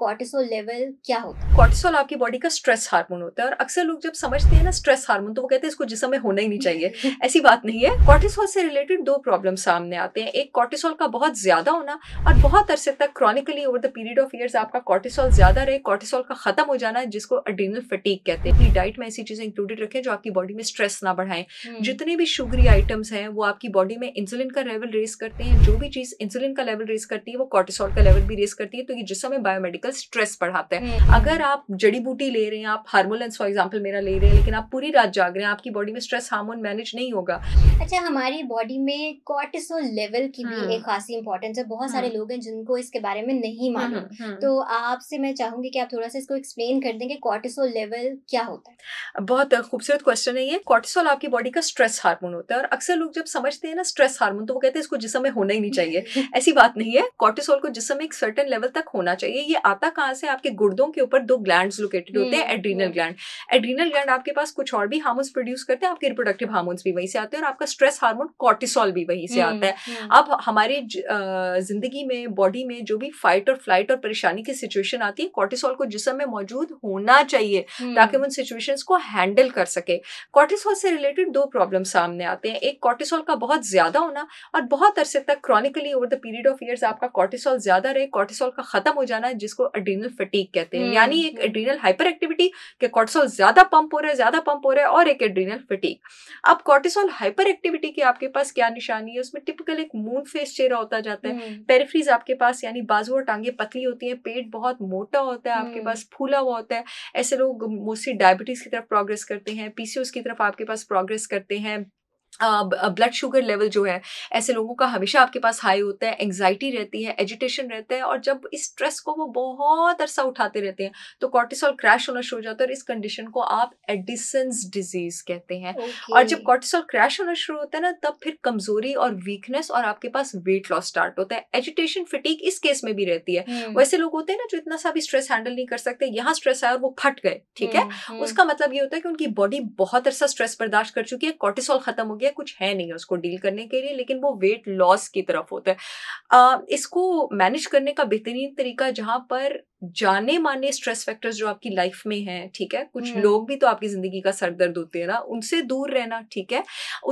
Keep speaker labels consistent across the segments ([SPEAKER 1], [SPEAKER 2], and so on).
[SPEAKER 1] Cortisol level क्या होता है कॉर्टिसोल आपकी बॉडी का स्ट्रेस हार्मोन होता है और अक्सर लोग जब समझते हैं ना स्ट्रेस हार्मोन तो वो कहते हैं इसको जिसम में होना ही नहीं चाहिए ऐसी बात नहीं है कॉर्टिसोल से रिलेटेड दो प्रॉब्लम सामने आते हैं एक कॉर्टिसोल का बहुत ज्यादा होना और बहुत अरसे तक chronically over the period of years आपका कॉर्टिसोल ज्यादा रहे कॉर्टिसोल का खत्म हो जाना जिसको अड्रीनल फटीक कहते हैं अपनी डाइट में ऐसी चीजें इंक्लूडेड रखें जो आपकी बॉडी में स्ट्रेस ना बढ़ाएं हम्म। जितने भी शुगरी आइटम्स हैं वो आपकी बॉडी में इंसुलिन का लेवल रेस करते हैं जो भी चीज इंसुलिन का लेवल रेस करती है वो कॉर्टिसोल का लेवल भी रेस करती है तो ये जिसमें बायोमेडिकल ज्यादा स्ट्रेस बढ़ाता है अगर आप जड़ी बूटी ले रहे हैं आप हार्मोन्स फॉर एग्जाम्पल मेरा ले रहे हैं लेकिन आप पूरी रात जाग रहे हैं आपकी बॉडी में स्ट्रेस हार्मोन मैनेज नहीं होगा अच्छा हमारी बॉडी में कॉर्टिसोल लेवल की भी हम्म। एक खासी इंपॉर्टेंस है बहुत सारे हम्म। लोग हैं जिनको इसके बारे में नहीं हम्म, मालूम तो आपसे मैं चाहूंगी कि आप थोड़ा सा इसको एक्सप्लेन कर देंगे कॉर्टिसोल लेवल क्या होता है बहुत खूबसूरत क्वेश्चन है ये कॉर्टिसोल आपकी बॉडी का स्ट्रेस हार्मोन होता है और अक्सर लोग जब समझते हैं ना स्ट्रेस हार्मोन तो वो कहते हैं इसको जिसम में होना ही नहीं चाहिए ऐसी बात नहीं है कॉर्टिसोल को जिसम में एक सर्टन लेवल तक होना चाहिए ये आप आता कहाँ से आपके गुर्दों के ऊपर दो ग्लैंड लोकेटेड होते हैं एड्रीनल ग्लैंड एड्रीनल ग्लैंड आपके पास कुछ और भी हार्मोन्स प्रोड्यूस करते हैं आपके रिप्रोडक्टिव हार्मोन्स भी वहीं से आते हैं और आपका स्ट्रेस हार्मोन कॉर्टिसोल भी वहीं से आता है हम्म, हम्म। अब हमारी जिंदगी में बॉडी में जो भी फाइट और फ्लाइट और परेशानी की सिचुएशन आती है कॉर्टिसोल को जिसम में मौजूद होना चाहिए ताकि हम्म। उन सिचुएशन को हैंडल कर सके कॉर्टिसोल से रिलेटेड दो प्रॉब्लम सामने आते हैं एक कॉर्टिसोल का बहुत ज्यादा होना और बहुत अरसे तक chronically over the period of years आपका कॉर्टिसोल ज्यादा रहे कॉर्टिसोल का खत्म हो जाना जिसको एड्रीनल फटीक कहते हैं हम्म, यानी एक एड्रीनल हाइपर एक्टिविटी के कॉर्टिसोल ज्यादा पंप हो रहा है ज्यादा पंप हो रहा है और एक एड्रीनल फटीक अब कॉर्टिसोल हाइपर एक्टिविटी की आपके पास क्या निशानी है उसमें टिपिकल एक मून फेस चेहरा होता जाता है पेरिफ्रीज हम्म। आपके पास यानी बाजू और टांगे पतली होती है पेट बहुत मोटा होता है आपके हम्म। पास फूला हुआ होता है ऐसे लोग मोस्टली डायबिटीज की तरफ प्रोग्रेस करते हैं पीसीओस की तरफ आपके पास प्रोग्रेस करते हैं ब्लड शुगर लेवल जो है ऐसे लोगों का हमेशा आपके पास हाई होता है एंग्जाइटी रहती है एजिटेशन रहता है और जब इस स्ट्रेस को वो बहुत अरसा उठाते रहते हैं तो कॉर्टिसोल क्रैश होना शुरू हो जाता है और इस कंडीशन को आप एडिसन्स डिजीज कहते हैं okay. और जब कॉर्टिसोल क्रैश होना शुरू होता है ना तब फिर कमजोरी और वीकनेस और आपके पास वेट लॉस स्टार्ट होता है एजिटेशन फिटीक इस केस में भी रहती है hmm. वैसे लोग होते हैं ना जो इतना सा भी स्ट्रेस हैंडल नहीं कर सकते यहाँ स्ट्रेस आया और वो फट गए ठीक है हम्म, हम्म। उसका मतलब ये होता है कि उनकी बॉडी बहुत अरसा स्ट्रेस बर्दाश्त कर चुकी है कॉर्टिसोल खत्म हो गया लिए कुछ है नहीं उसको डील करने के लिए लेकिन वो वेट लॉस की तरफ होता है इसको मैनेज करने का बेहतरीन तरीका जहाँ पर जाने माने स्ट्रेस फैक्टर्स जो आपकी लाइफ में हैं ठीक है कुछ हम्म। लोग भी तो आपकी ज़िंदगी का सर दर्द होते हैं ना उनसे दूर रहना ठीक है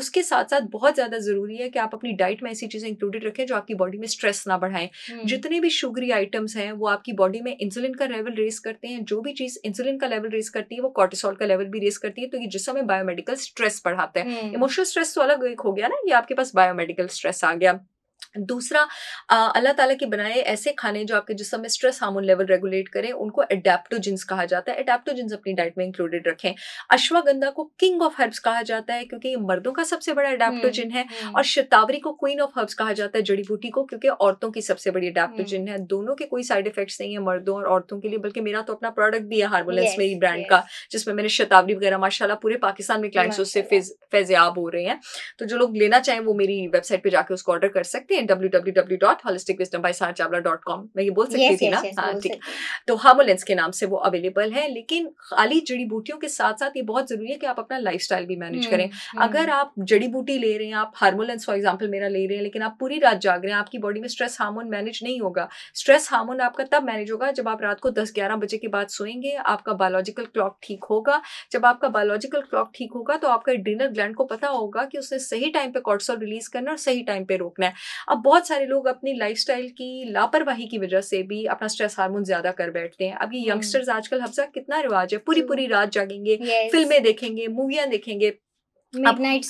[SPEAKER 1] उसके साथ साथ बहुत ज़्यादा ज़रूरी है कि आप अपनी डाइट में ऐसी चीज़ें इंक्लूडेड रखें जो आपकी बॉडी में स्ट्रेस ना बढ़ाएं हम्म। जितने भी शुगरी आइटम्स हैं वो आपकी बॉडी में इंसुलिन का लेवल रेस करते हैं जो भी चीज़ इंसुलिन का लेवल रेस करती है वो कॉर्टिसोल का लेवल भी रेस करती है तो ये जिस समय बायोमेडिकल स्ट्रेस बढ़ाता है इमोशनल हम्म। स्ट्रेस तो अलग एक हो गया ना ये आपके पास बायोमेडिकल स्ट्रेस आ गया दूसरा अल्लाह ताला के बनाए ऐसे खाने जो आपके जिसम में स्ट्रेस हार्मोन लेवल रेगुलेट करें उनको एडेप्टोजिन्स कहा जाता है एडेप्टोजिन्स अपनी डाइट में इंक्लूडेड रखें अश्वगंधा को किंग ऑफ हर्ब्स कहा जाता है क्योंकि ये मर्दों का सबसे बड़ा एडेप्टोजिन है हम्म, और हम्म। शतावरी को क्वीन ऑफ हर्ब्स कहा जाता है जड़ी बूटी को क्योंकि औरतों की सबसे बड़ी एडेप्टोजिन हम्म। है दोनों के कोई साइड इफेक्ट्स नहीं है मर्दों और औरतों के लिए बल्कि मेरा तो अपना प्रोडक्ट भी है हार्मोलेंस मेरी ब्रांड का जिसमें मैंने शतावरी वगैरह माशाला पूरे पाकिस्तान में क्लाइंट्स उससे फैजयाब हो रहे हैं तो जो लोग लेना चाहें वो मेरी वेबसाइट पर जाकर उसको ऑर्डर कर सकते सकती है W W W dot holistic wisdom by सार चावला डॉट कॉम मैं ये बोल सकती थी ना हाँ ठीक है तो हार्मोलेंस के नाम से वो अवेलेबल है लेकिन खाली जड़ी बूटियों के साथ साथ ये बहुत जरूरी है कि आप अपना लाइफ भी मैनेज हम्म, करें हम्म। अगर आप जड़ी बूटी ले रहे हैं आप हार्मोलेंस फॉर एग्जाम्पल मेरा ले रहे हैं लेकिन आप पूरी रात जाग रहे हैं आपकी बॉडी में स्ट्रेस हार्मोन मैनेज नहीं होगा स्ट्रेस हार्मोन आपका तब मैनेज होगा जब आप रात को दस ग्यारह बजे के बाद सोएंगे आपका बायोलॉजिकल क्लॉक ठीक होगा जब आपका बायोलॉजिकल क्लॉक ठीक होगा तो आपका डिनर ग्लैंड को पता होगा कि उसने सही टाइम पे कॉर्टिसोल रिलीज करना और सही टाइम पे रोकना है अब बहुत सारे लोग अपनी लाइफ की लापरवाही की वजह से भी अपना स्ट्रेस हार्मोन ज्यादा कर बैठते हैं अब ये यंगस्टर्स हाँ। आजकल हफ्सा कितना रिवाज है पूरी पूरी हम्म। रात जागेंगे फिल्में देखेंगे मूवियाँ देखेंगे मिडनाइट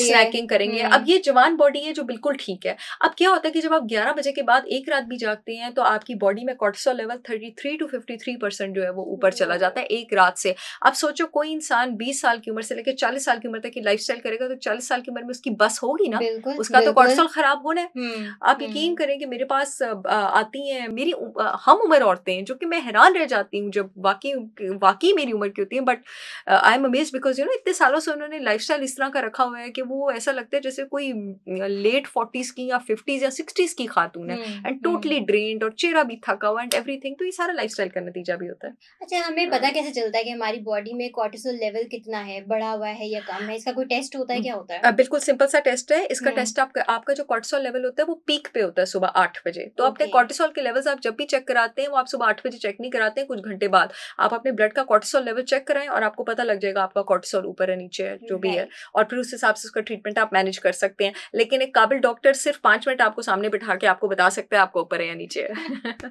[SPEAKER 1] स्नैकिंग करेंगे हम्म। अब ये जवान बॉडी है जो बिल्कुल ठीक है अब क्या होता है कि जब आप 11 बजे के बाद एक रात भी जागते हैं तो आपकी बॉडी में कॉर्टिसोल लेवल 33 टू 53 परसेंट जो है वो ऊपर चला जाता है एक रात से अब सोचो कोई इंसान 20 साल की उम्र से लेकर 40 साल की उम्र तक की लाइफ करेगा तो चालीस साल की उम्र में उसकी बस होगी ना उसका तो कॉर्टिसोल खराब होना है हम्म, आप यकीन हम्म। करें कि मेरे पास आती है मेरी हम उम्र औरतें हैं जो कि मैं हैरान रह जाती हूँ जब वाकई वाकई मेरी उम्र की होती है but I am amaze because you know इतने सालों से उन्होंने लाइफ इस तरह का रखा हुआ है कि वो ऐसा लगता है जैसे कोई लेट फोर्टीज की या फिफ्टीज या सिक्सटीज की खातून है एंड टोटली ड्रेन्ड और चेहरा भी थका हुआ एंड एवरीथिंग तो ये सारा लाइफ का नतीजा भी होता है अच्छा हमें पता कैसे चलता है कि हमारी बॉडी में कॉर्टिसोल लेवल कितना है बढ़ा हुआ है या कम है इसका कोई टेस्ट होता है हम्म। क्या होता है बिल्कुल सिंपल सा टेस्ट है इसका टेस्ट हम्म। आपका आपका जो कॉर्टिसोल लेवल होता है वो पीक पे होता है सुबह आठ बजे तो अपने कॉर्टिसोल के लेवल्स आप जब भी चेक कराते हैं वो आप सुबह आठ बजे चेक नहीं कराते हैं कुछ घंटे बाद आप अपने ब्लड का कॉर्टिसोल लेवल चेक कराएं और आपको पता लग जाएगा आपका कॉर्टिसोल ऊपर है नीचे है जो भी है और फिर उस हिसाब से उसका ट्रीटमेंट आप मैनेज कर सकते हैं लेकिन एक काबिल डॉक्टर सिर्फ पांच मिनट आपको सामने बिठा के आपको बता सकते हैं आपको ऊपर है या नीचे है